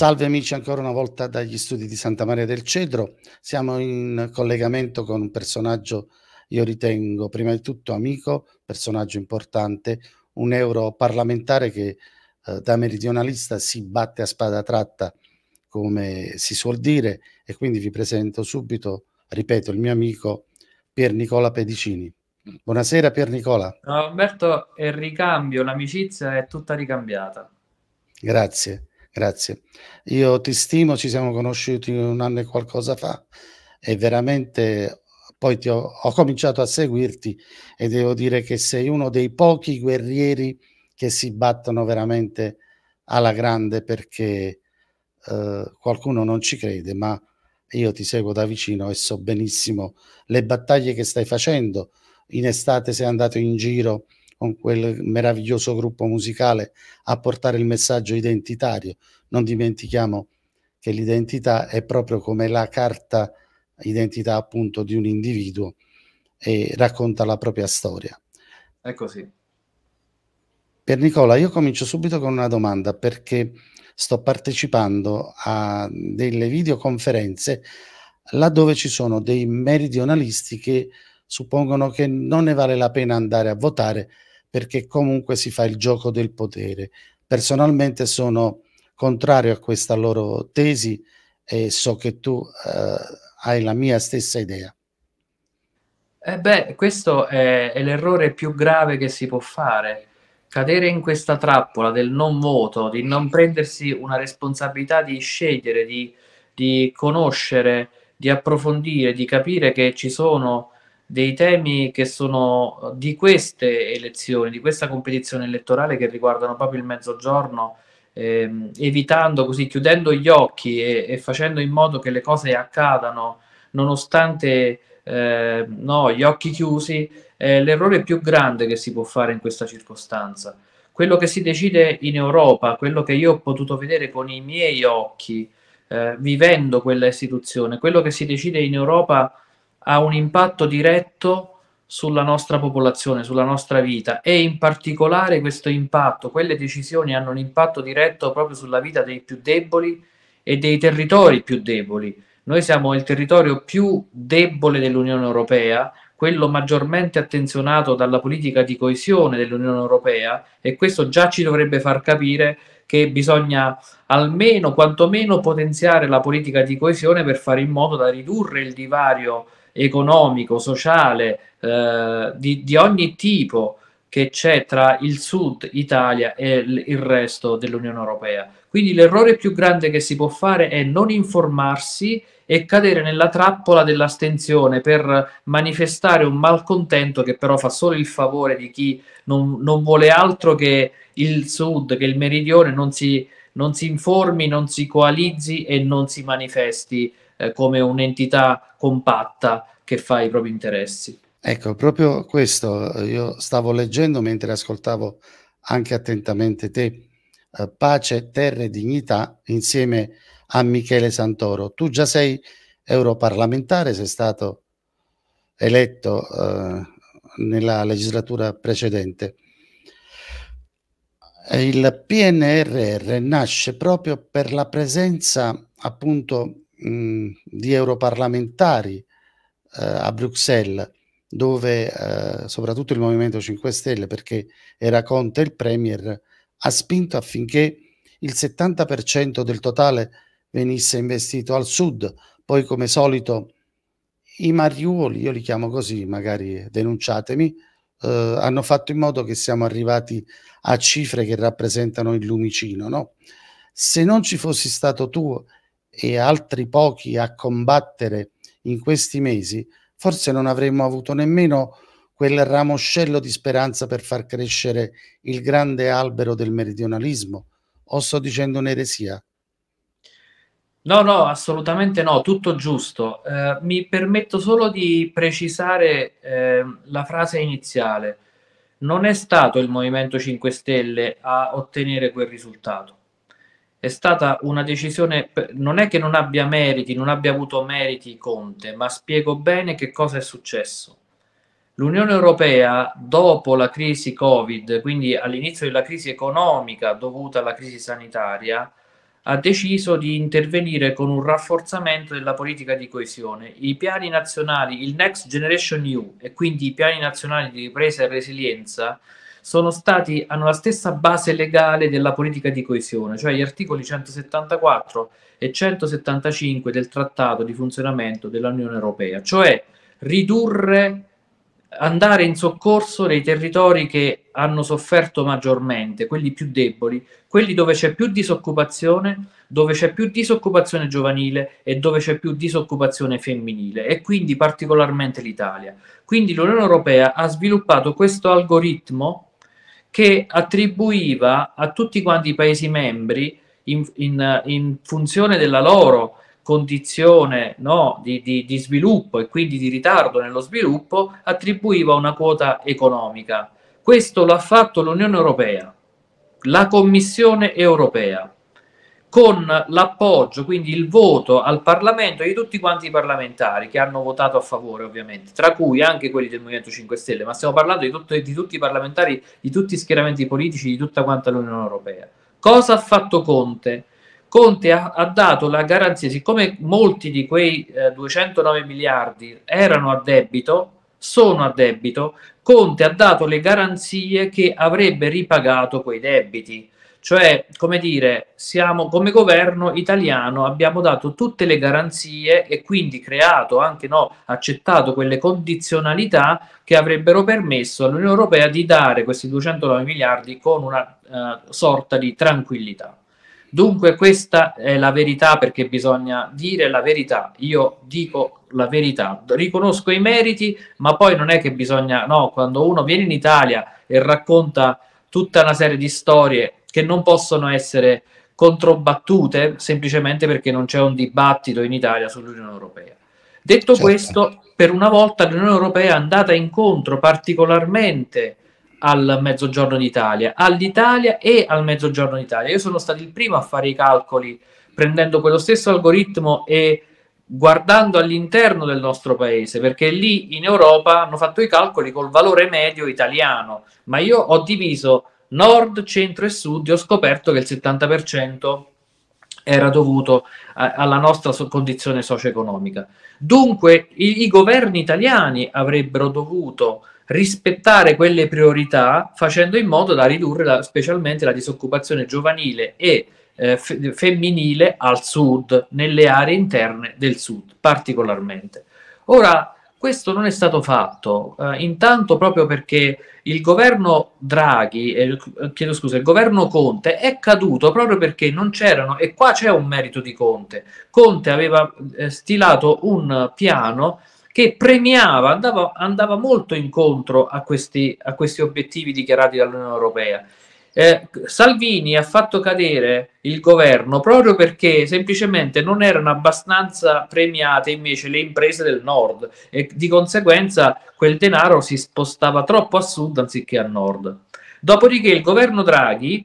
Salve amici ancora una volta dagli studi di Santa Maria del Cedro. Siamo in collegamento con un personaggio, io ritengo, prima di tutto amico, personaggio importante, un europarlamentare che eh, da meridionalista si batte a spada tratta, come si suol dire, e quindi vi presento subito, ripeto, il mio amico Pier Nicola Pedicini. Buonasera Pier Nicola. Alberto, il ricambio, l'amicizia è tutta ricambiata. Grazie. Grazie. Io ti stimo, ci siamo conosciuti un anno e qualcosa fa e veramente poi ti ho, ho cominciato a seguirti e devo dire che sei uno dei pochi guerrieri che si battono veramente alla grande perché eh, qualcuno non ci crede, ma io ti seguo da vicino e so benissimo le battaglie che stai facendo. In estate sei andato in giro con quel meraviglioso gruppo musicale a portare il messaggio identitario. Non dimentichiamo che l'identità è proprio come la carta identità appunto di un individuo e racconta la propria storia. È così. Per Nicola, io comincio subito con una domanda perché sto partecipando a delle videoconferenze laddove ci sono dei meridionalisti che suppongono che non ne vale la pena andare a votare perché comunque si fa il gioco del potere. Personalmente sono contrario a questa loro tesi e so che tu eh, hai la mia stessa idea. Eh beh, questo è, è l'errore più grave che si può fare. Cadere in questa trappola del non voto, di non prendersi una responsabilità di scegliere, di, di conoscere, di approfondire, di capire che ci sono dei temi che sono di queste elezioni, di questa competizione elettorale che riguardano proprio il mezzogiorno, ehm, evitando così, chiudendo gli occhi e, e, facendo in modo che le cose accadano nonostante eh, no, gli occhi chiusi, è l'errore più grande che si può fare in questa circostanza. Quello che si decide in Europa, quello che io ho potuto vedere con i miei occhi, eh, vivendo quella istituzione, quello che si decide in Europa ha un impatto diretto sulla nostra popolazione, sulla nostra vita e in particolare questo impatto, quelle decisioni hanno un impatto diretto proprio sulla vita dei più deboli e dei territori più deboli. Noi siamo il territorio più debole dell'Unione Europea, quello maggiormente attenzionato dalla politica di coesione dell'Unione Europea e questo già ci dovrebbe far capire che bisogna almeno, quantomeno, potenziare la politica di coesione per fare in modo da ridurre il divario economico, sociale, eh, di, di, ogni tipo che c'è tra il sud Italia e il resto dell'Unione Europea. Quindi l'errore più grande che si può fare è non informarsi e cadere nella trappola dell'astenzione per manifestare un malcontento che però fa solo il favore di chi non, non vuole altro che il sud, che il meridione non si, non si informi, non si coalizzi e non si manifesti eh, come un'entità compatta che fa i propri interessi. Ecco, proprio questo eh, io stavo leggendo mentre ascoltavo anche attentamente te, eh, Pace, Terra e Dignità, insieme a Michele Santoro. Tu già sei europarlamentare, sei stato eletto eh, nella legislatura precedente. Il PNRR nasce proprio per la presenza appunto mh, di europarlamentari eh, a Bruxelles, dove eh, soprattutto il Movimento 5 Stelle, perché era Conte il Premier, ha spinto affinché il 70% del totale venisse investito al sud. Poi, come solito, i mariuoli, io li chiamo così, magari denunciatemi, eh, hanno fatto in modo che siamo arrivati a cifre che rappresentano il lumicino, no? Se non ci fossi stato tu e altri pochi a combattere in questi mesi, forse non avremmo avuto nemmeno quel ramoscello di speranza per far crescere il grande albero del meridionalismo. O sto dicendo un'eresia? No, no, assolutamente no, tutto giusto. Eh, mi permetto solo di precisare eh, la frase iniziale. Non è stato il Movimento 5 Stelle a ottenere quel risultato è stata una decisione, non è che non abbia meriti, non abbia avuto meriti Conte, ma spiego bene che cosa è successo. L'Unione Europea, dopo la crisi Covid, quindi all'inizio della crisi economica dovuta alla crisi sanitaria, ha deciso di intervenire con un rafforzamento della politica di coesione. I piani nazionali, il Next Generation EU e quindi i piani nazionali di ripresa e resilienza stati, hanno la stessa base legale della politica di coesione, cioè gli articoli 174 e 175 del Trattato di funzionamento dell'Unione Europea, cioè ridurre, andare in soccorso dei territori che hanno sofferto maggiormente, quelli più deboli, quelli dove c'è più disoccupazione, dove c'è più disoccupazione giovanile e dove c'è più disoccupazione femminile e quindi particolarmente l'Italia. Quindi l'Unione Europea ha sviluppato questo algoritmo che attribuiva a tutti quanti i Paesi membri, in, in, in funzione della loro condizione no, di, di, di sviluppo e quindi di ritardo nello sviluppo, attribuiva una quota economica. Questo l'ha fatto l'Unione Europea, la Commissione europea con l'appoggio, quindi il voto al Parlamento di tutti quanti i parlamentari che hanno votato a favore, ovviamente, tra cui anche quelli del Movimento 5 Stelle, ma stiamo parlando di, tutto, di tutti i parlamentari, di tutti gli schieramenti politici, di tutta quanta l'Unione Europea. Cosa ha fatto Conte? Conte ha, ha dato la garanzia, siccome molti di quei eh, 209 miliardi erano a debito, sono a debito, Conte ha dato le garanzie che avrebbe ripagato quei debiti cioè, come dire, siamo come governo italiano abbiamo dato tutte le garanzie e quindi creato, anche no, accettato quelle condizionalità che avrebbero permesso all'Unione Europea di dare questi 209 miliardi con una uh, sorta di tranquillità. Dunque questa è la verità perché bisogna dire la verità. Io dico la verità, riconosco i meriti, ma poi non è che bisogna, no, quando uno viene in Italia e racconta tutta una serie di storie che non possono essere controbattute semplicemente perché non c'è un dibattito in Italia sull'Unione Europea. Detto certo. questo, per una volta l'Unione Europea è andata incontro particolarmente al Mezzogiorno d'Italia, all'Italia e al Mezzogiorno d'Italia. Io sono stato il primo a fare i calcoli prendendo quello stesso algoritmo e guardando all'interno del nostro paese, perché lì in Europa hanno fatto i calcoli col valore medio italiano, ma io ho diviso nord, centro e sud, e ho scoperto che il 70% era dovuto a, alla nostra condizione socio-economica. Dunque i, i governi italiani avrebbero dovuto rispettare quelle priorità facendo in modo da ridurre la, specialmente la disoccupazione giovanile e eh, fe, femminile al sud, nelle aree interne del sud particolarmente. Ora, questo non è stato fatto, eh, intanto proprio perché il governo Draghi, eh, chiedo scusa, il governo Conte è caduto proprio perché non c'erano, e qua c'è un merito di Conte, Conte aveva eh, stilato un piano che premiava, andava, andava molto incontro a questi, a questi obiettivi dichiarati dall'Unione Europea eh, Salvini ha fatto cadere il governo proprio perché semplicemente non erano abbastanza premiate invece le imprese del nord e di conseguenza quel denaro si spostava troppo a sud anziché a nord. Dopodiché il governo Draghi,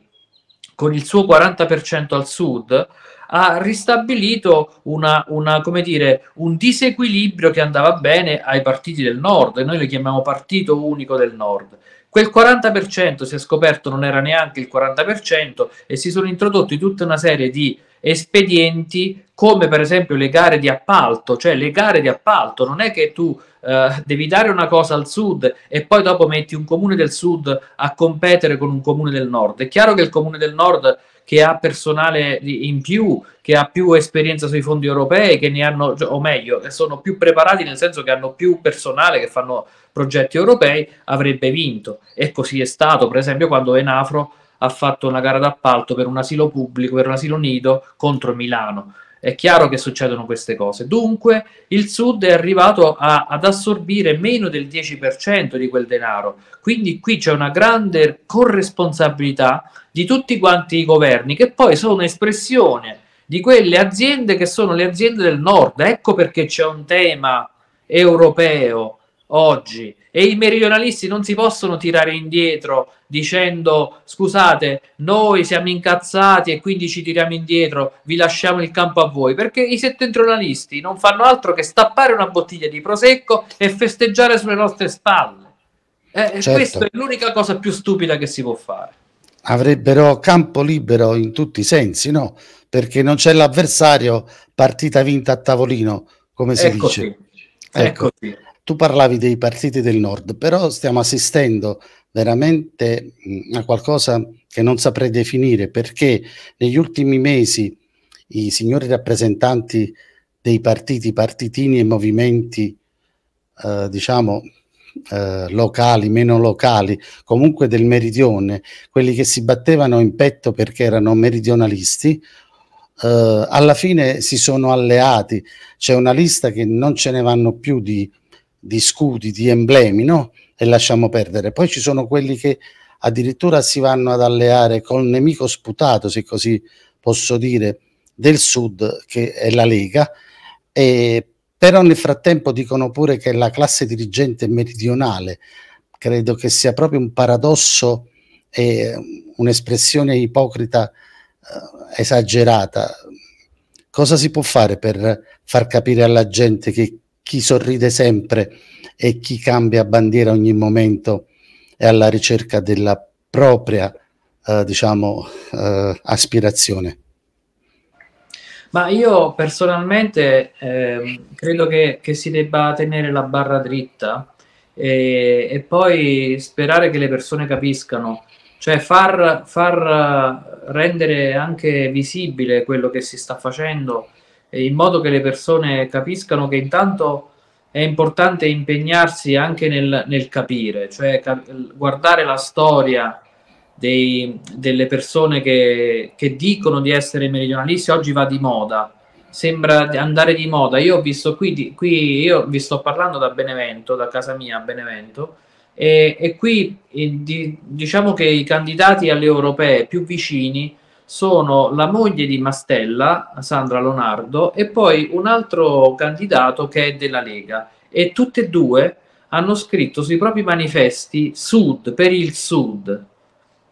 con il suo 40% al sud, ha ristabilito una, una, dire, un disequilibrio che andava bene ai partiti del nord e noi li chiamiamo partito unico del nord. Quel 40% si è scoperto non era neanche il 40% e si sono introdotti tutta una serie di espedienti come per esempio le gare di appalto, cioè le gare di appalto non è che tu eh, devi dare una cosa al sud e poi dopo metti un comune del sud a competere con un comune del nord. È chiaro che il comune del nord che ha personale in più, che ha più esperienza sui fondi europei, che ne hanno, o meglio, che sono più preparati nel senso che hanno più personale che fanno progetti europei, avrebbe vinto. E così è stato, per esempio, quando Enafro ha fatto una gara d'appalto per un asilo pubblico, per un asilo nido contro Milano è chiaro che succedono queste cose. Dunque il Sud è arrivato a, ad assorbire meno del 10% di quel denaro, quindi qui c'è una grande corresponsabilità di tutti quanti i governi che poi sono espressione di quelle aziende che sono le aziende del nord. Ecco perché c'è un tema europeo oggi e i meridionalisti non si possono tirare indietro dicendo scusate noi siamo incazzati e quindi ci tiriamo indietro vi lasciamo il campo a voi perché i settentrionalisti non fanno altro che stappare una bottiglia di prosecco e festeggiare sulle nostre spalle eh, eh certo. questa è l'unica cosa più stupida che si può fare avrebbero campo libero in tutti i sensi no? perché non c'è l'avversario partita vinta a tavolino come si ecco dice sì. ecco, ecco sì tu parlavi dei partiti del nord, però stiamo assistendo veramente a qualcosa che non saprei definire perché negli ultimi mesi i signori rappresentanti dei partiti, partitini e movimenti, eh, diciamo, eh, locali, meno locali, comunque del meridione, quelli che si battevano in petto perché erano meridionalisti, eh, alla fine si sono alleati. C'è una lista che non ce ne vanno più di di scudi, di emblemi, no? E lasciamo perdere. Poi ci sono quelli che addirittura si vanno ad alleare col nemico sputato, se così posso dire, del sud, che è la Lega, e però nel frattempo dicono pure che la classe dirigente meridionale, credo che sia proprio un paradosso e un'espressione ipocrita eh, esagerata. Cosa si può fare per far capire alla gente che chi sorride sempre e chi cambia bandiera ogni momento è alla ricerca della propria, eh, diciamo, eh, aspirazione. Ma io personalmente eh, credo che, che, si debba tenere la barra dritta e, e poi sperare che le persone capiscano, cioè far, far rendere anche visibile quello che si sta facendo eh, in modo che le persone capiscano che intanto è importante impegnarsi anche nel, nel capire, cioè cap- guardare la storia dei, delle persone che, che, dicono di essere meridionalisti, oggi va di moda, sembra andare di moda. Io ho visto qui, qui io vi sto parlando da Benevento, da casa mia a Benevento, e, e qui e eh, di, diciamo che i candidati alle europee più vicini sono la moglie di Mastella, Sandra Lonardo, e poi un altro candidato che è della Lega. E tutte e due hanno scritto sui propri manifesti Sud, per il Sud.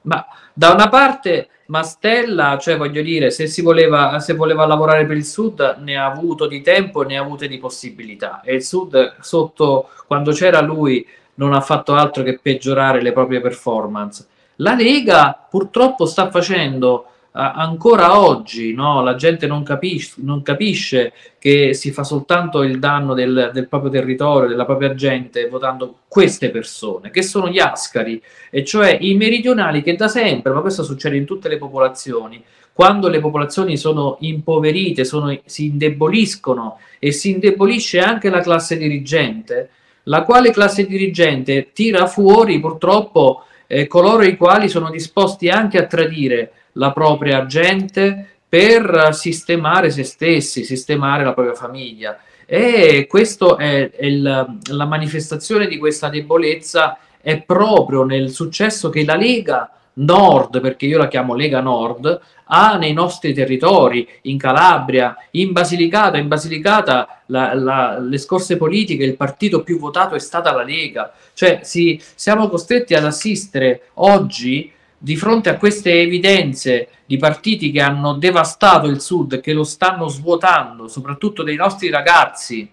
Ma da una parte Mastella, cioè voglio dire, se, si voleva, se voleva lavorare per il Sud ne ha avuto di tempo e ne ha avute di possibilità. E il Sud, sotto, quando c'era lui, non ha fatto altro che peggiorare le proprie performance. La Lega purtroppo sta facendo ancora oggi no, la gente non, capis- non, capisce che si fa soltanto il danno del, del, proprio territorio, della propria gente, votando queste persone, che sono gli ascari, e cioè i meridionali che da sempre, ma questo succede in tutte le popolazioni, quando le popolazioni sono impoverite, sono, si indeboliscono e si indebolisce anche la classe dirigente, la quale classe dirigente tira fuori purtroppo eh, coloro i quali sono disposti anche a tradire la propria gente per sistemare se stessi, sistemare la propria famiglia. E questa è, è il, la manifestazione di questa debolezza è proprio nel successo che la Lega Nord, perché io la chiamo Lega Nord, ha nei nostri territori, in Calabria, in Basilicata. In Basilicata la, la, le scorse politiche, il partito più votato è stata la Lega. Cioè si, siamo costretti ad assistere oggi di fronte a queste evidenze di partiti che hanno devastato il sud, che lo stanno svuotando, soprattutto dei nostri ragazzi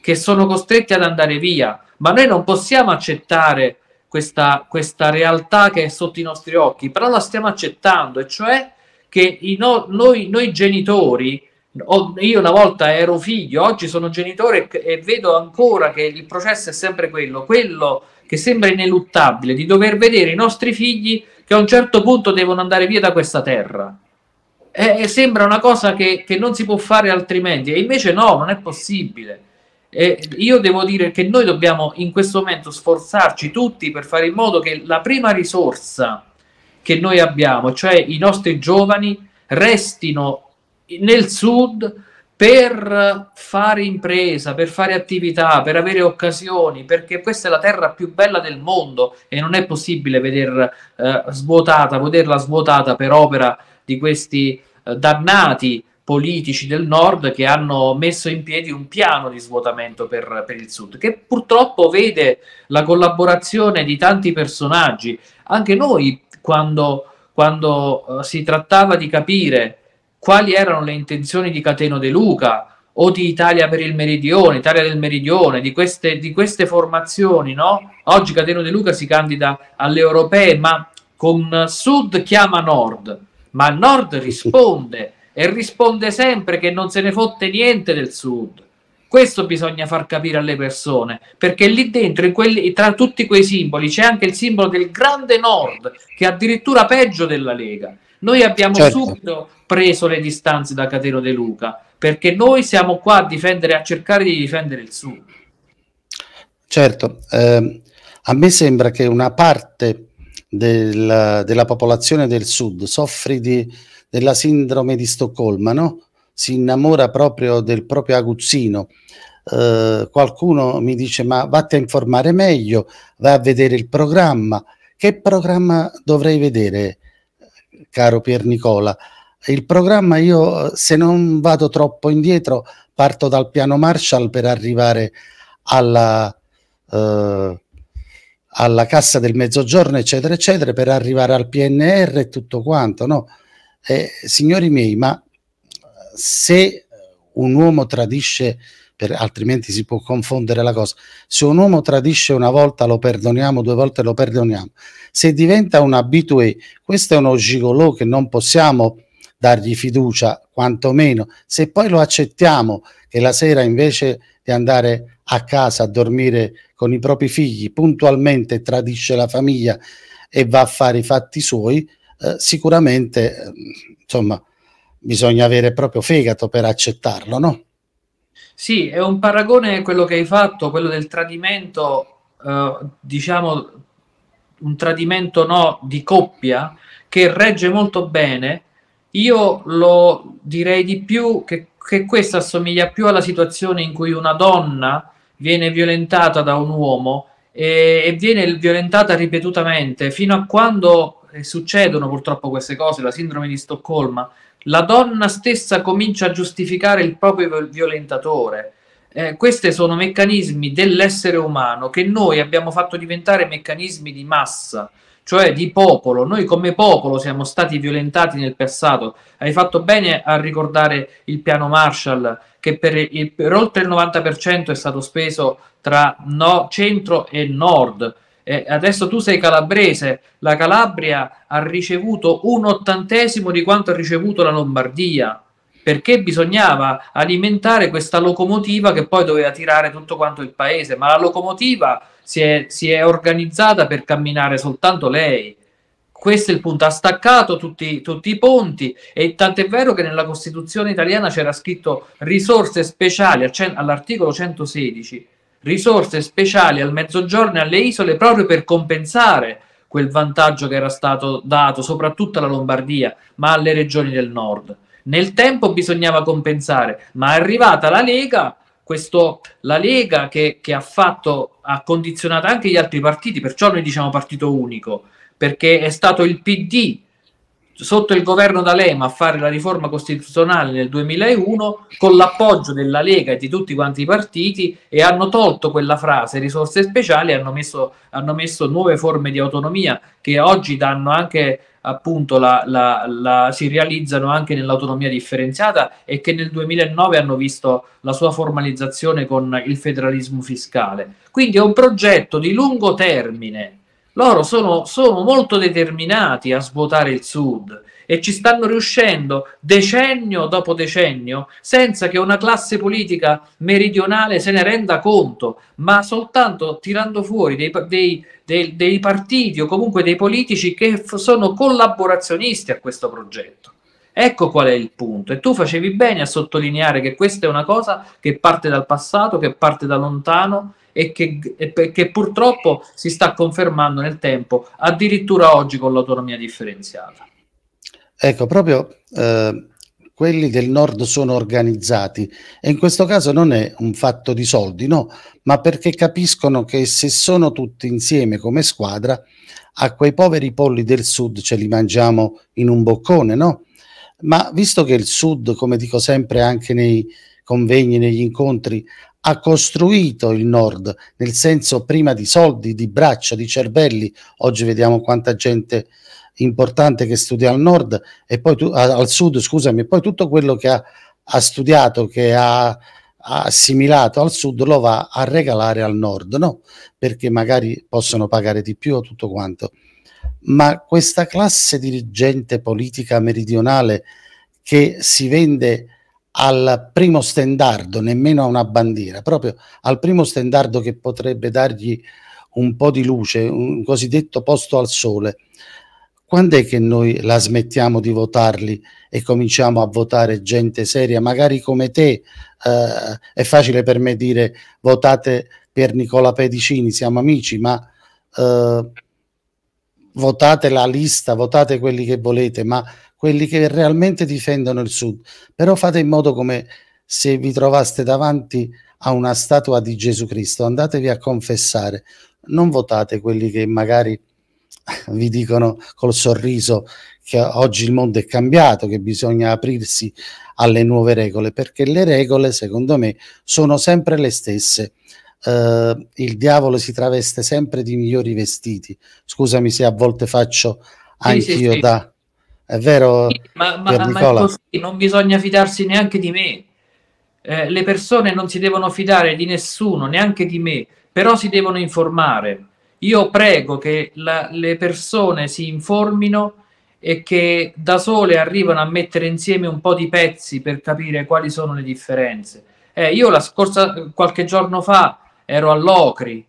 che sono costretti ad andare via, ma noi non possiamo accettare questa, questa realtà che è sotto i nostri occhi, però la stiamo accettando, e cioè che no, noi, noi genitori, io una volta ero figlio, oggi sono genitore e vedo ancora che il processo è sempre quello, quello che sembra ineluttabile, di dover vedere i nostri figli che a un certo punto devono andare via da questa terra. E sembra una cosa che, che, non si può fare altrimenti, e invece no, non è possibile. E io devo dire che noi dobbiamo in questo momento sforzarci tutti per fare in modo che la prima risorsa che noi abbiamo, cioè i nostri giovani, restino nel sud per fare impresa, per fare attività, per avere occasioni, perché questa è la terra più bella del mondo e non è possibile veder, eh, svuotata, vederla svuotata per opera di questi eh, dannati politici del nord che hanno messo in piedi un piano di svuotamento per, per il sud, che purtroppo vede la collaborazione di tanti personaggi. Anche noi, quando, quando eh, si trattava di capire quali erano le intenzioni di Cateno De Luca o di Italia per il Meridione, Italia del Meridione, di queste, di queste formazioni, no? Oggi Cateno De Luca si candida alle europee, ma con Sud chiama Nord, ma Nord risponde e risponde sempre che non se ne fotte niente del Sud questo bisogna far capire alle persone, perché lì dentro, quelli, tra tutti quei simboli, c'è anche il simbolo del grande nord, che è addirittura peggio della Lega. Noi abbiamo certo. subito preso le distanze da Catero De Luca, perché noi siamo qua a difendere, a cercare di difendere il Sud. Certo, eh, a me sembra che una parte del, della popolazione del Sud soffri di, della sindrome di Stoccolma, no? si innamora proprio del proprio aguzzino. Eh, qualcuno mi dice ma vatti a informare meglio, va a vedere il programma. Che programma dovrei vedere, caro Pier Nicola? Il programma io, se non vado troppo indietro, parto dal piano Marshall per arrivare alla... Eh, alla cassa del mezzogiorno, eccetera, eccetera, per arrivare al PNR e tutto quanto, no? Eh, signori miei, ma se eh, un uomo tradisce, per, altrimenti si può confondere la cosa, se un uomo tradisce una volta lo perdoniamo, due volte lo perdoniamo, se diventa un abitué, questo è uno gigolò che non possiamo dargli fiducia, quantomeno, se poi lo accettiamo che la sera invece di andare a casa a dormire con i propri figli puntualmente tradisce la famiglia e va a fare i fatti suoi, eh, sicuramente, eh, insomma, bisogna avere proprio fegato per accettarlo, no? Sì, è un paragone quello che hai fatto, quello del tradimento, eh, diciamo un tradimento no di coppia che regge molto bene. Io lo direi di più che, che questa assomiglia più alla situazione in cui una donna viene violentata da un uomo e, e viene violentata ripetutamente fino a quando eh, succedono purtroppo queste cose, la sindrome di Stoccolma, la donna stessa comincia a giustificare il proprio violentatore. Eh, questi sono meccanismi dell'essere umano che noi abbiamo fatto diventare meccanismi di massa, cioè di popolo. Noi come popolo siamo stati violentati nel passato. Hai fatto bene a ricordare il piano Marshall che per, il, per oltre il 90% è stato speso tra no, centro e nord eh, adesso tu sei calabrese, la Calabria ha ricevuto un ottantesimo di quanto ha ricevuto la Lombardia, perché bisognava alimentare questa locomotiva che poi doveva tirare tutto quanto il paese, ma la locomotiva si è, si è organizzata per camminare soltanto lei. Questo è il punto, ha staccato tutti, tutti i ponti e tant'è vero che nella Costituzione italiana c'era scritto risorse speciali all'articolo 116 risorse speciali al mezzogiorno e alle isole proprio per compensare quel vantaggio che era stato dato soprattutto alla Lombardia, ma alle regioni del nord. Nel tempo bisognava compensare, ma è arrivata la Lega, questo, la Lega che, che ha, fatto, ha condizionato anche gli altri partiti, perciò noi diciamo partito unico, perché è stato il PD sotto il governo D'Alema a fare la riforma costituzionale nel 2001 con l'appoggio della Lega e di tutti quanti i partiti e hanno tolto quella frase risorse speciali hanno messo, hanno messo nuove forme di autonomia che oggi danno anche appunto la, la, la, si realizzano anche nell'autonomia differenziata e che nel 2009 hanno visto la sua formalizzazione con il federalismo fiscale quindi è un progetto di lungo termine loro sono, sono molto determinati a svuotare il Sud e ci stanno riuscendo decennio dopo decennio senza che una classe politica meridionale se ne renda conto, ma soltanto tirando fuori dei, dei, dei, dei partiti o comunque dei politici che sono collaborazionisti a questo progetto. Ecco qual è il punto. E tu facevi bene a sottolineare che questa è una cosa che parte dal passato, che parte da lontano e che, e che purtroppo si sta confermando nel tempo, addirittura oggi con l'autonomia differenziata. Ecco, proprio eh, quelli del nord sono organizzati e in questo caso non è un fatto di soldi, no, ma perché capiscono che se sono tutti insieme come squadra, a quei poveri polli del sud ce li mangiamo in un boccone, no? ma visto che il Sud, come dico sempre anche nei convegni, negli incontri, ha costruito il Nord, nel senso prima di soldi, di braccia, di cervelli, oggi vediamo quanta gente importante che studia al Nord e poi tu, al Sud, scusami, e poi tutto quello che ha, ha studiato, che ha assimilato al sud lo va a regalare al nord, no? Perché magari possono pagare di più tutto quanto ma questa classe dirigente politica meridionale che si vende al primo stendardo, nemmeno a una bandiera, proprio al primo stendardo che potrebbe dargli un po' di luce, un cosiddetto posto al sole, quando è che noi la smettiamo di votarli e cominciamo a votare gente seria, magari come te, eh, è facile per me dire votate per Nicola Pedicini, siamo amici, ma eh, votate la lista, votate quelli che volete, ma quelli che realmente difendono il Sud. Però fate in modo come se vi trovaste davanti a una statua di Gesù Cristo, andatevi a confessare, non votate quelli che magari vi dicono col sorriso che oggi il mondo è cambiato, che bisogna aprirsi alle nuove regole, perché le regole, secondo me, sono sempre le stesse eh, il diavolo si traveste sempre di migliori vestiti. Scusami se a volte faccio anch'io sì, sì, da... È vero, sì, ma, ma, ma così, non bisogna fidarsi neanche di me. Eh, le persone non si devono fidare di nessuno, neanche di me, però si devono informare. Io prego che la, le persone si informino e che da sole arrivano a mettere insieme un po' di pezzi per capire quali sono le differenze. Eh, io la scorsa qualche giorno fa ero a Locri,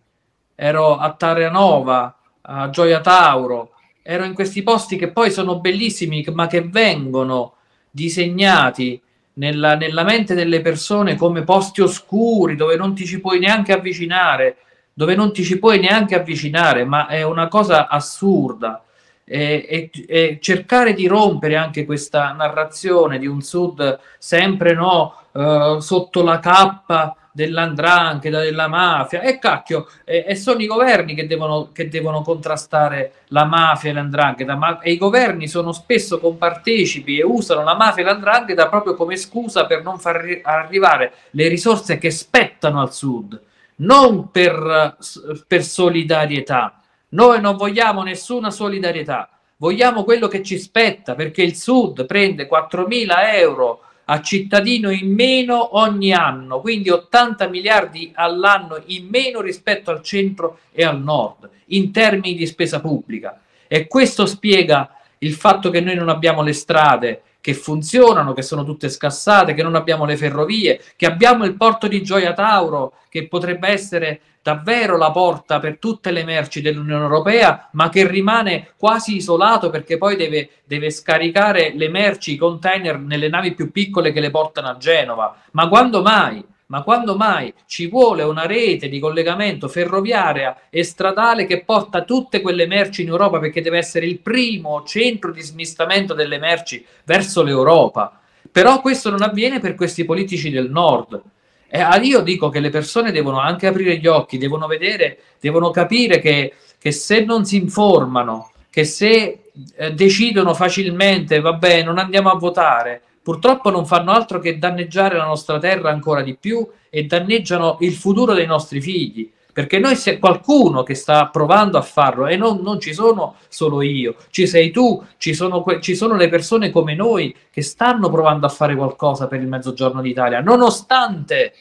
ero a Taranova, a Gioia Tauro, ero in questi posti che poi sono bellissimi, ma che vengono disegnati nella, nella mente delle persone come posti oscuri dove non ti ci puoi neanche avvicinare, dove non ti ci puoi neanche avvicinare, ma è una cosa assurda. E, e, e, cercare di rompere anche questa narrazione di un sud sempre no, eh, sotto la cappa dell'andrangheta, della mafia, e cacchio, e, e sono i governi che devono, che devono, contrastare la mafia e l'andrangheta, ma, e i governi sono spesso compartecipi e usano la mafia e l'andrangheta proprio come scusa per non far arrivare le risorse che spettano al sud, non per, per solidarietà. Noi non vogliamo nessuna solidarietà, vogliamo quello che ci spetta, perché il sud prende 4.000 euro a cittadino in meno ogni anno, quindi 80 miliardi all'anno in meno rispetto al centro e al nord in termini di spesa pubblica. E questo spiega il fatto che noi non abbiamo le strade, che funzionano, che sono tutte scassate, che non abbiamo le ferrovie, che abbiamo il porto di Gioia Tauro, che potrebbe essere davvero la porta per tutte le merci dell'Unione Europea, ma che rimane quasi isolato perché poi deve, deve, scaricare le merci, i container nelle navi più piccole che le portano a Genova. Ma quando mai? ma quando mai ci vuole una rete di collegamento ferroviaria e stradale che porta tutte quelle merci in Europa perché deve essere il primo centro di smistamento delle merci verso l'Europa. Però questo non avviene per questi politici del nord. Eh, io dico che le persone devono anche aprire gli occhi, devono vedere, devono capire che, che se non si informano, che se eh, decidono facilmente, vabbè, non andiamo a votare, purtroppo non fanno altro che danneggiare la nostra terra ancora di più e danneggiano il futuro dei nostri figli. Perché noi se qualcuno che sta provando a farlo, e non, non ci sono solo io, ci sei tu, ci sono, ci sono le persone come noi che stanno provando a fare qualcosa per il Mezzogiorno d'Italia, nonostante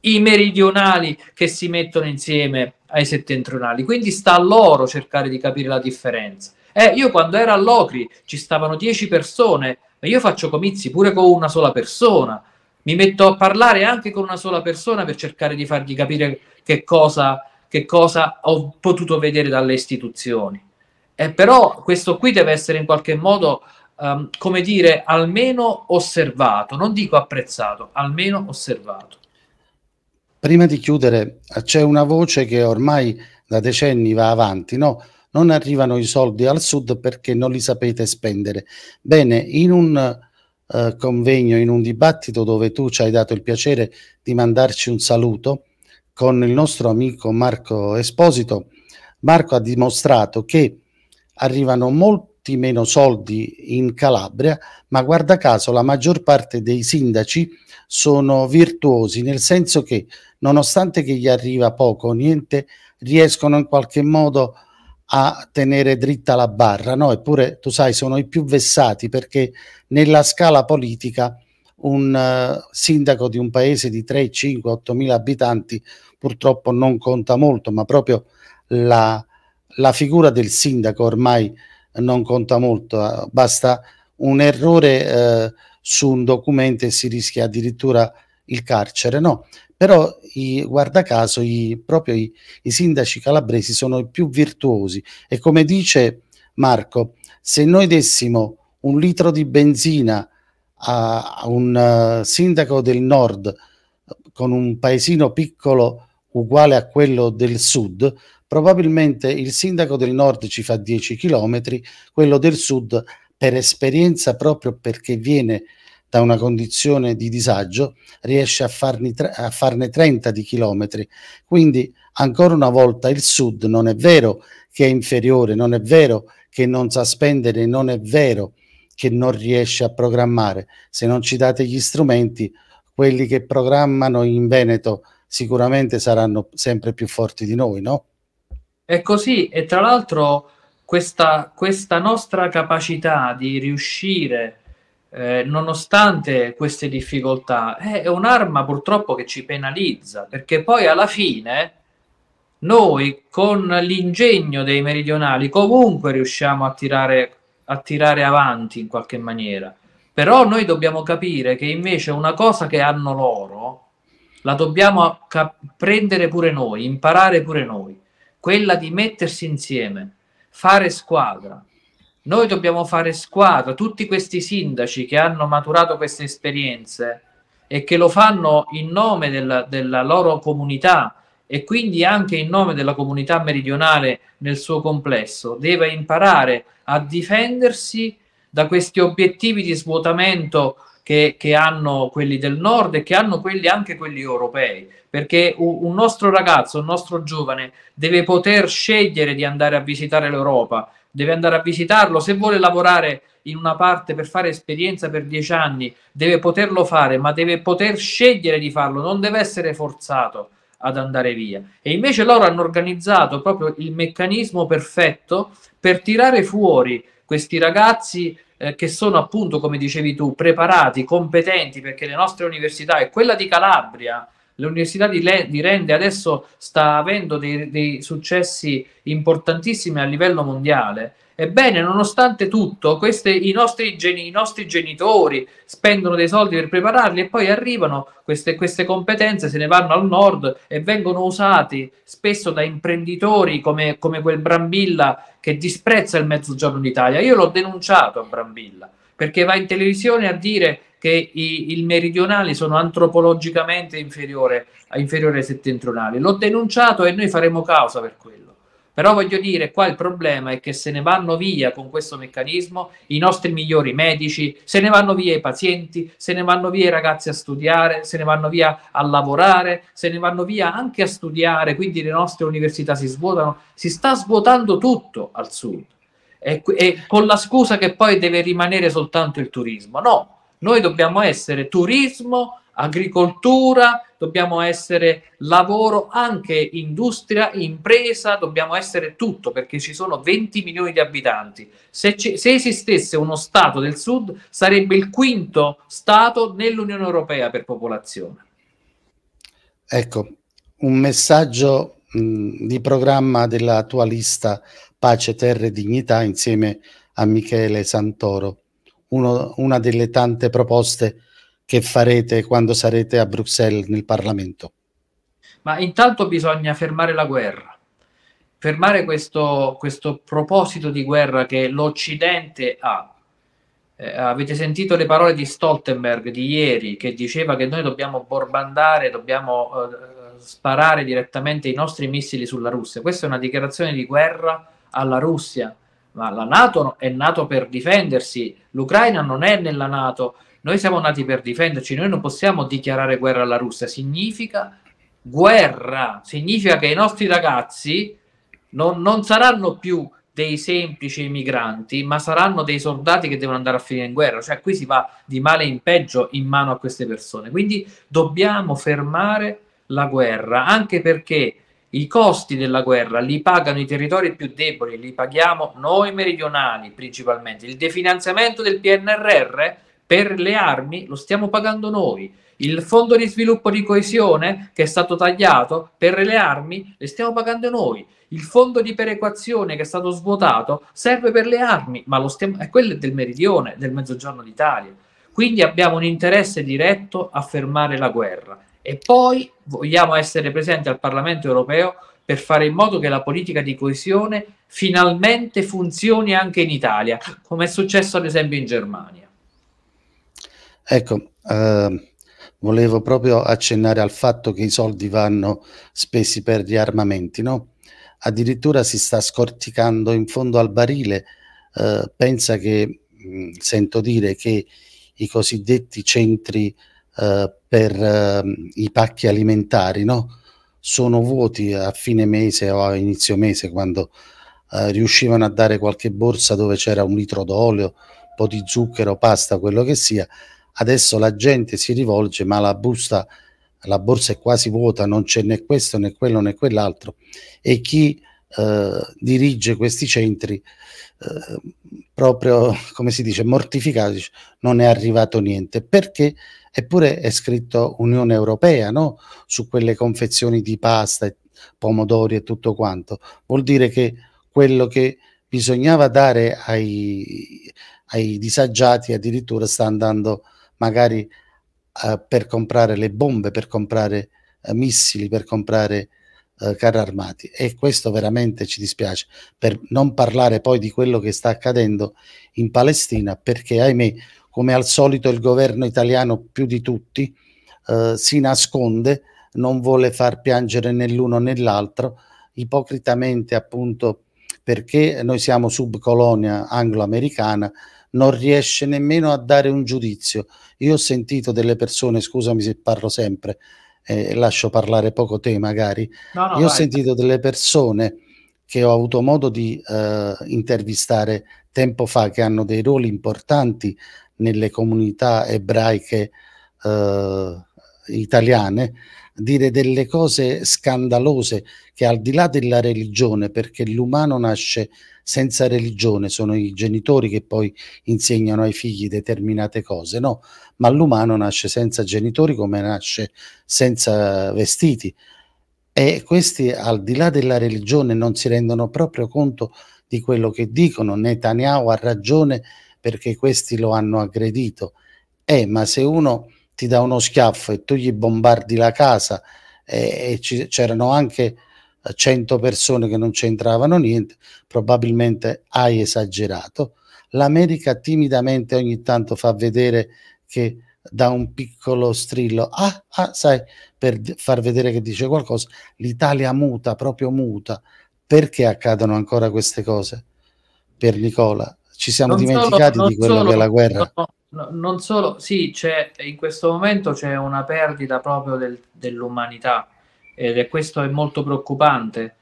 i meridionali che si mettono insieme ai settentrionali. Quindi sta a loro cercare di capire la differenza. Eh, io quando ero all'Ocri ci stavano 10 persone ma io faccio comizi pure con una sola persona, mi metto a parlare anche con una sola persona per cercare di fargli capire che cosa, che cosa ho potuto vedere dalle istituzioni. Eh, però questo qui deve essere in qualche modo, um, come dire, almeno osservato, non dico apprezzato, almeno osservato. Prima di chiudere, c'è una voce che ormai da decenni va avanti, no? non arrivano i soldi al sud perché non li sapete spendere. Bene, in un eh, convegno, in un dibattito dove tu ci hai dato il piacere di mandarci un saluto con il nostro amico Marco Esposito, Marco ha dimostrato che arrivano molti meno soldi in Calabria, ma guarda caso la maggior parte dei sindaci sono virtuosi, nel senso che nonostante che gli arriva poco o niente, riescono in qualche modo a a tenere dritta la barra, no? Eppure, tu sai, sono i più vessati perché nella scala politica un uh, sindaco di un paese di 3, 5, 8 mila abitanti purtroppo non conta molto, ma proprio la, la figura del sindaco ormai non conta molto, basta un errore eh, su un documento e si rischia addirittura il carcere, no? però i, guarda caso i, proprio i, i, sindaci calabresi sono i più virtuosi e come dice Marco, se noi dessimo un litro di benzina a, a un uh, sindaco del nord eh, con un paesino piccolo uguale a quello del sud, probabilmente il sindaco del nord ci fa 10 chilometri, quello del sud per esperienza proprio perché viene da una condizione di disagio riesce a, farne, a farne 30 di chilometri. Quindi ancora una volta il Sud non è vero che è inferiore, non è vero che non sa spendere, non è vero che non riesce a programmare. Se non ci date gli strumenti, quelli che programmano in Veneto sicuramente saranno sempre più forti di noi, no? È così e tra l'altro questa, questa nostra capacità di riuscire eh, nonostante queste difficoltà, eh, è un'arma purtroppo che ci penalizza, perché poi alla fine noi con l'ingegno dei meridionali comunque riusciamo a tirare, a tirare avanti in qualche maniera. Però noi dobbiamo capire che invece una cosa che hanno loro la dobbiamo cap- prendere pure noi, imparare pure noi, quella di mettersi insieme, fare squadra, noi dobbiamo fare squadra, tutti questi sindaci che hanno maturato queste esperienze e che lo fanno in nome della, della loro comunità e quindi anche in nome della comunità meridionale nel suo complesso, deve imparare a difendersi da questi obiettivi di svuotamento che, che, hanno quelli del nord e che hanno quelli anche quelli europei, perché un, un nostro ragazzo, un nostro giovane deve poter scegliere di andare a visitare l'Europa deve andare a visitarlo, se vuole lavorare in una parte per fare esperienza per dieci anni, deve poterlo fare, ma deve poter scegliere di farlo, non deve essere forzato ad andare via. E invece loro hanno organizzato proprio il meccanismo perfetto per tirare fuori questi ragazzi eh, che sono appunto, come dicevi tu, preparati, competenti, perché le nostre università e quella di Calabria L'Università di, Le- di Rende adesso sta avendo dei, dei successi importantissimi a livello mondiale. Ebbene, nonostante tutto, queste, i, nostri geni, i, nostri genitori spendono dei soldi per prepararli e poi arrivano queste, queste, competenze, se ne vanno al nord e vengono usati spesso da imprenditori come, come quel Brambilla che disprezza il Mezzogiorno d'Italia. Io l'ho denunciato a Brambilla perché va in televisione a dire che i, il meridionale sono antropologicamente inferiore, inferiore ai settentrionali. L'ho denunciato e noi faremo causa per quello. Però voglio dire, qua il problema è che se ne vanno via con questo meccanismo i nostri migliori medici, se ne vanno via i pazienti, se ne vanno via i ragazzi a studiare, se ne vanno via a lavorare, se ne vanno via anche a studiare, quindi le nostre università si svuotano, si sta svuotando tutto al sud. E, e con la scusa che poi deve rimanere soltanto il turismo. No, noi dobbiamo essere turismo, agricoltura, dobbiamo essere lavoro, anche industria, impresa, dobbiamo essere tutto perché ci sono 20 milioni di abitanti. Se, ci, se esistesse uno Stato del Sud sarebbe il quinto Stato nell'Unione Europea per popolazione. Ecco, un messaggio mh, di programma della tua lista Pace, Terra e Dignità insieme a Michele Santoro uno, una delle tante proposte che farete quando sarete a Bruxelles nel Parlamento? Ma intanto bisogna fermare la guerra, fermare questo, questo proposito di guerra che l'Occidente ha. Eh, avete sentito le parole di Stoltenberg di ieri che diceva che noi dobbiamo borbandare, dobbiamo eh, sparare direttamente i nostri missili sulla Russia. Questa è una dichiarazione di guerra alla Russia, ma la Nato è nata per difendersi, l'Ucraina non è nella Nato, noi siamo nati per difenderci, noi non possiamo dichiarare guerra alla Russia, significa guerra, significa che i nostri ragazzi non, non saranno più dei semplici migranti, ma saranno dei soldati che devono andare a finire in guerra, cioè qui si va di male in peggio in mano a queste persone, quindi dobbiamo fermare la guerra, anche perché i costi della guerra li pagano i territori più deboli, li paghiamo noi meridionali principalmente. Il definanziamento del PNRR per le armi lo stiamo pagando noi. Il fondo di sviluppo di coesione che è stato tagliato per le armi le stiamo pagando noi. Il fondo di perequazione che è stato svuotato serve per le armi, ma lo stiamo, è quello del meridione, del mezzogiorno d'Italia. Quindi abbiamo un interesse diretto a fermare la guerra e poi vogliamo essere presenti al Parlamento europeo per fare in modo che la politica di coesione finalmente funzioni anche in Italia, come è successo ad esempio in Germania. Ecco, eh, volevo proprio accennare al fatto che i soldi vanno spesi per gli armamenti, no? Addirittura si sta scorticando in fondo al barile. Eh, pensa che mh, sento dire che i cosiddetti centri eh, per eh, i pacchi alimentari, no? sono vuoti a fine mese o a inizio mese quando eh, riuscivano a dare qualche borsa dove c'era un litro d'olio, un po' di zucchero, pasta, quello che sia. Adesso la gente si rivolge, ma la busta, la borsa è quasi vuota, non c'è né questo né quello né quell'altro. E chi eh, dirige questi centri, eh, proprio come si dice, mortificati, non è arrivato niente perché Eppure è scritto Unione Europea, no? Su quelle confezioni di pasta, e pomodori e tutto quanto. Vuol dire che quello che bisognava dare ai, ai disagiati addirittura sta andando magari eh, per comprare le bombe, per comprare eh, missili, per comprare eh, carri armati e questo veramente ci dispiace per non parlare poi di quello che sta accadendo in Palestina perché ahimè come al solito il governo italiano più di tutti eh, si nasconde, non vuole far piangere né l'uno né l'altro, ipocritamente appunto perché noi siamo subcolonia anglo-americana, non riesce nemmeno a dare un giudizio. Io ho sentito delle persone, scusami se parlo sempre, eh, lascio parlare poco te magari, no, no, io vai. ho sentito delle persone che ho avuto modo di eh, intervistare tempo fa, che hanno dei ruoli importanti nelle comunità ebraiche eh, italiane, dire delle cose scandalose che al di là della religione, perché l'umano nasce senza religione, sono i genitori che poi insegnano ai figli determinate cose, no? Ma l'umano nasce senza genitori come nasce senza vestiti. E questi al di là della religione non si rendono proprio conto di quello che dicono. Netanyahu ha ragione perché questi lo hanno aggredito. Eh, ma se uno ti dà uno schiaffo e tu gli bombardi la casa eh, e c'erano anche 100 eh, persone che non c'entravano niente, probabilmente hai esagerato. L'America timidamente ogni tanto fa vedere che da un piccolo strillo, ah, ah, sai, per far vedere che dice qualcosa, l'Italia muta, proprio muta. Perché accadono ancora queste cose? Per Nicola ci siamo non dimenticati solo, di quello solo, che è la guerra. No, no, non solo, sì, c'è, in questo momento c'è una perdita proprio del, dell'umanità ed è questo è molto preoccupante,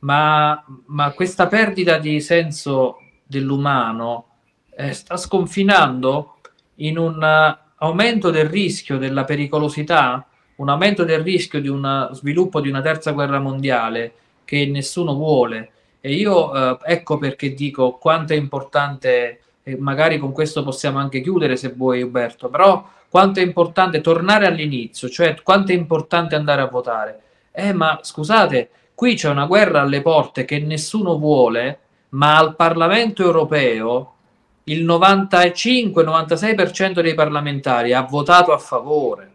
ma, ma questa perdita di senso dell'umano eh, sta sconfinando in un eh, aumento del rischio della pericolosità, un aumento del rischio di un sviluppo di una terza guerra mondiale che nessuno vuole e io eh, ecco perché dico quanto è importante, e magari con questo possiamo anche chiudere se vuoi Uberto, però quanto è importante tornare all'inizio, cioè quanto è importante andare a votare. Eh, ma scusate, qui c'è una guerra alle porte che nessuno vuole, ma al Parlamento europeo il 95-96% dei parlamentari ha votato a favore.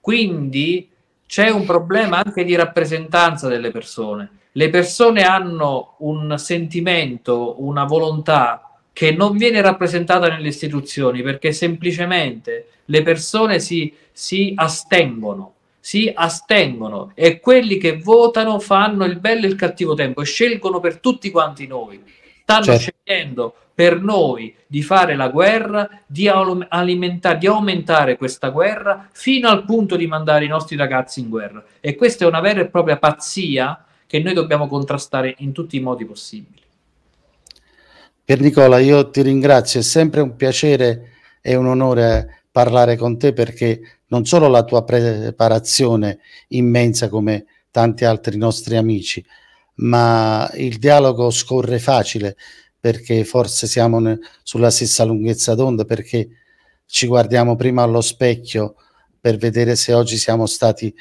Quindi c'è un problema anche di rappresentanza delle persone le persone hanno un sentimento, una volontà che non viene rappresentata nelle istituzioni perché semplicemente le persone si, si astengono si astengono e quelli che votano fanno il bello e il cattivo tempo e scelgono per tutti quanti noi. Stanno certo. scegliendo per noi di fare la guerra, di, alimentare, di aumentare questa guerra fino al punto di mandare i nostri ragazzi in guerra. E questa è una vera e propria pazzia che noi dobbiamo contrastare in tutti i modi possibili. Per Nicola, io ti ringrazio, è sempre un piacere e un onore parlare con te perché non solo la tua preparazione immensa come tanti altri nostri amici, ma il dialogo scorre facile perché forse siamo ne, sulla stessa lunghezza d'onda, perché ci guardiamo prima allo specchio per vedere se oggi siamo stati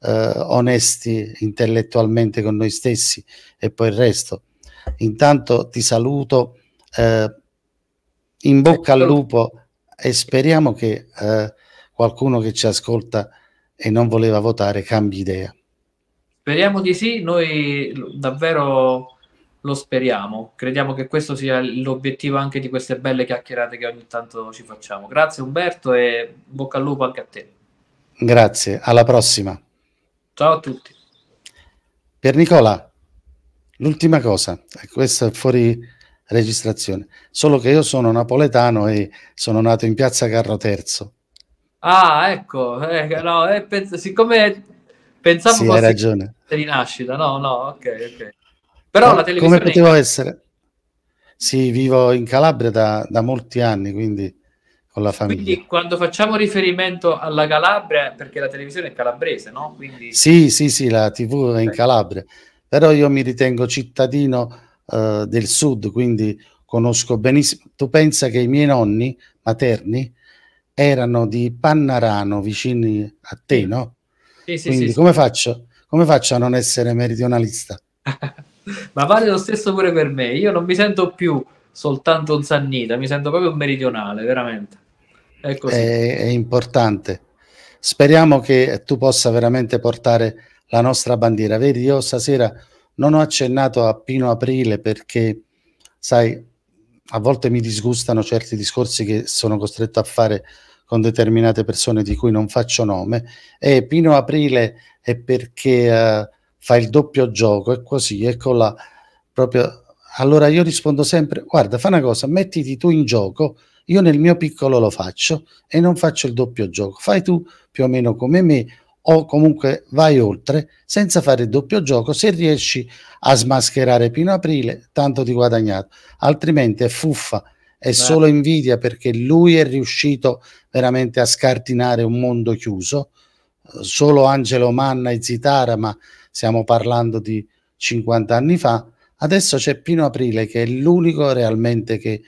eh, onesti intellettualmente con noi stessi e poi il resto. Intanto ti saluto, eh, in bocca al ecco. lupo e speriamo che eh, qualcuno che ci ascolta e non voleva votare cambi idea. Speriamo di sì, noi davvero lo speriamo, crediamo che questo sia l'obiettivo anche di queste belle chiacchierate che ogni tanto ci facciamo. Grazie Umberto e bocca al lupo anche a te. Grazie, alla prossima. Ciao a tutti. Per Nicola, l'ultima cosa, ecco, questa è fuori registrazione, solo che io sono napoletano e sono nato in piazza Carro Terzo. Ah, ecco, eh, no, eh, penso, siccome pensavo sì, hai ragione. rinascita, no, no, ok, ok. Però no, la televisione... Come potevo essere? Sì, vivo in Calabria da, da molti anni, quindi con la famiglia. Quindi quando facciamo riferimento alla Calabria, perché la televisione è calabrese, no? Quindi... Sì, sì, sì, la TV è in Calabria, però io mi ritengo cittadino eh, del sud, quindi conosco benissimo. Tu pensa che i miei nonni materni erano di Pannarano, vicini a te, no? Sì, sì, quindi sì, come, Faccio? come faccio a non essere meridionalista? Ma vale lo stesso pure per me, io non mi sento più soltanto un sannita, mi sento proprio un meridionale, veramente è, è, è importante. Speriamo che tu possa veramente portare la nostra bandiera. Vedi, io stasera non ho accennato a Pino Aprile perché, sai, a volte mi disgustano certi discorsi che sono costretto a fare con determinate persone di cui non faccio nome. E Pino Aprile è perché uh, fa il doppio gioco, è così, ecco proprio... Allora io rispondo sempre, guarda, fa una cosa, mettiti tu in gioco io nel mio piccolo lo faccio e non faccio il doppio gioco. Fai tu più o meno come me o comunque vai oltre senza fare il doppio gioco se riesci a smascherare Pino Aprile tanto ti guadagnato altrimenti è fuffa è Beh. solo invidia perché lui è riuscito veramente a scartinare un mondo chiuso solo Angelo Manna e Zitara ma stiamo parlando di 50 anni fa adesso c'è Pino Aprile che è l'unico realmente che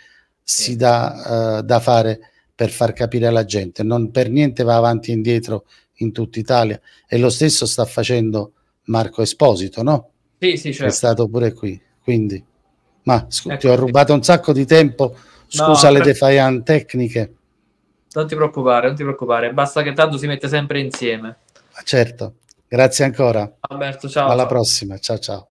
si dà eh, da fare per far capire alla gente. Non per niente va avanti e indietro in tutta Italia e lo stesso sta facendo Marco Esposito, no? Sì, sì, certo. È stato pure qui. Quindi, ma scu- ecco, ti ho rubato un sacco di tempo. Scusa no, le defiant tecniche. Non ti preoccupare, non ti preoccupare. Basta che tanto si mette sempre insieme. Ma certo. Grazie ancora. Alberto, ciao. Alla ciao. prossima. Ciao ciao.